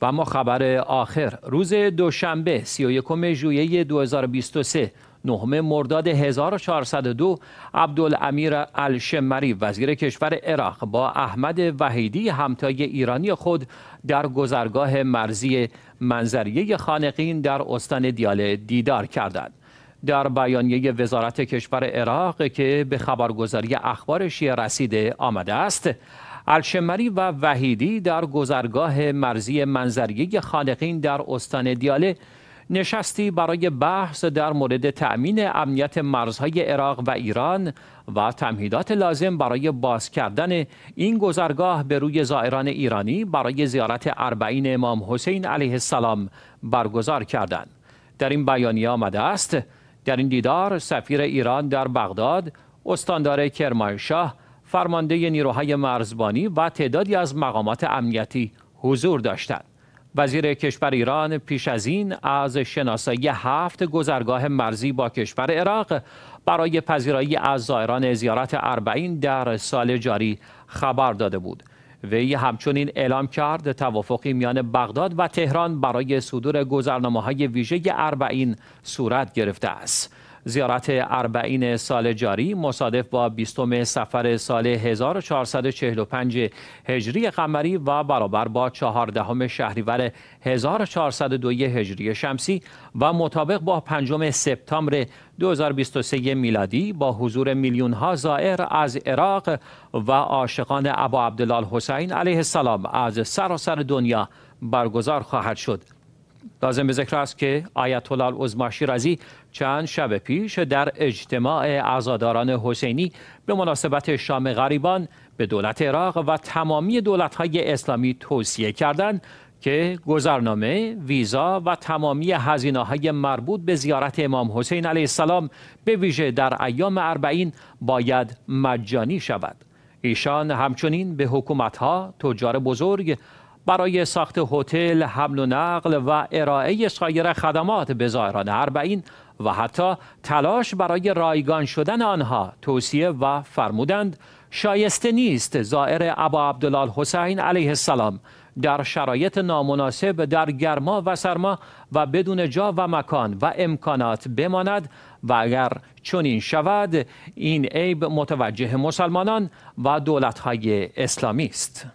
و اما خبر آخر روز دوشنبه 31 ژوئیه 2023 نهم مرداد 1402 عبدالامیر الشمری وزیر کشور عراق با احمد وحیدی همتای ایرانی خود در گذرگاه مرزی منظریه خانقین در استان دیاله دیدار کردند. در بیانیه وزارت کشور عراق که به خبرگزاری اخبار شیعه رسیده آمده است الشمری و وحیدی در گذرگاه مرزی منظریه خالقین در استان دیاله نشستی برای بحث در مورد تأمین امنیت مرزهای عراق و ایران و تمهیدات لازم برای باز کردن این گذرگاه به روی زائران ایرانی برای زیارت اربعین امام حسین علیه السلام برگزار کردند. در این بیانیه آمده است در این دیدار سفیر ایران در بغداد استاندار کرمانشاه فرمانده نیروهای مرزبانی و تعدادی از مقامات امنیتی حضور داشتند. وزیر کشور ایران پیش از این از شناسایی هفت گذرگاه مرزی با کشور عراق برای پذیرایی از زائران زیارت اربعین در سال جاری خبر داده بود. وی همچنین اعلام کرد توافقی میان بغداد و تهران برای صدور گذرنامه های ویژه اربعین صورت گرفته است. زیارت اربعین سال جاری مصادف با 20 سفر سال 1445 هجری قمری و برابر با 14 شهریور 1402 هجری شمسی و مطابق با 5 سپتامبر 2023 میلادی با حضور میلیون ها زائر از عراق و عاشقان ابا عبدالله حسین علیه السلام از سراسر دنیا برگزار خواهد شد. لازم به ذکر است که آیت الله العظما شیرازی چند شب پیش در اجتماع عزاداران حسینی به مناسبت شام غریبان به دولت عراق و تمامی دولت‌های اسلامی توصیه کردند که گذرنامه، ویزا و تمامی هزینه های مربوط به زیارت امام حسین علیه السلام به ویژه در ایام اربعین باید مجانی شود. ایشان همچنین به حکومت ها، تجار بزرگ، برای ساخت هتل، حمل و نقل و ارائه سایر خدمات به زائران اربعین و حتی تلاش برای رایگان شدن آنها توصیه و فرمودند شایسته نیست زائر ابا عبدالله حسین علیه السلام در شرایط نامناسب در گرما و سرما و بدون جا و مکان و امکانات بماند و اگر چنین شود این عیب متوجه مسلمانان و دولت‌های اسلامی است